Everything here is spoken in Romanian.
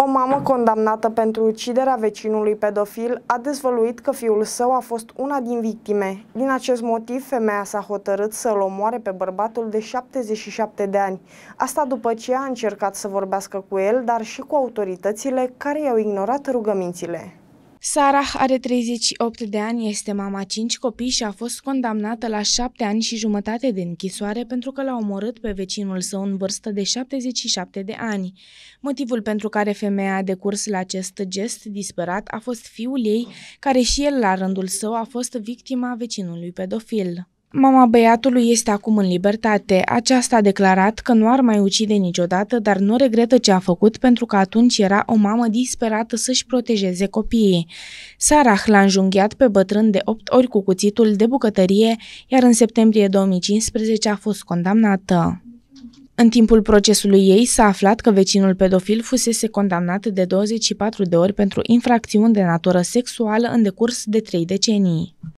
O mamă condamnată pentru uciderea vecinului pedofil a dezvăluit că fiul său a fost una din victime. Din acest motiv, femeia s-a hotărât să-l omoare pe bărbatul de 77 de ani. Asta după ce a încercat să vorbească cu el, dar și cu autoritățile care i-au ignorat rugămințile. Sarah are 38 de ani, este mama 5 copii și a fost condamnată la 7 ani și jumătate de închisoare pentru că l-a omorât pe vecinul său în vârstă de 77 de ani. Motivul pentru care femeia a decurs la acest gest disperat a fost fiul ei, care și el la rândul său a fost victima vecinului pedofil. Mama băiatului este acum în libertate. Aceasta a declarat că nu ar mai ucide niciodată, dar nu regretă ce a făcut pentru că atunci era o mamă disperată să-și protejeze copiii. Sarah l-a înjunghiat pe bătrân de 8 ori cu cuțitul de bucătărie, iar în septembrie 2015 a fost condamnată. În timpul procesului ei s-a aflat că vecinul pedofil fusese condamnat de 24 de ori pentru infracțiuni de natură sexuală în decurs de trei decenii.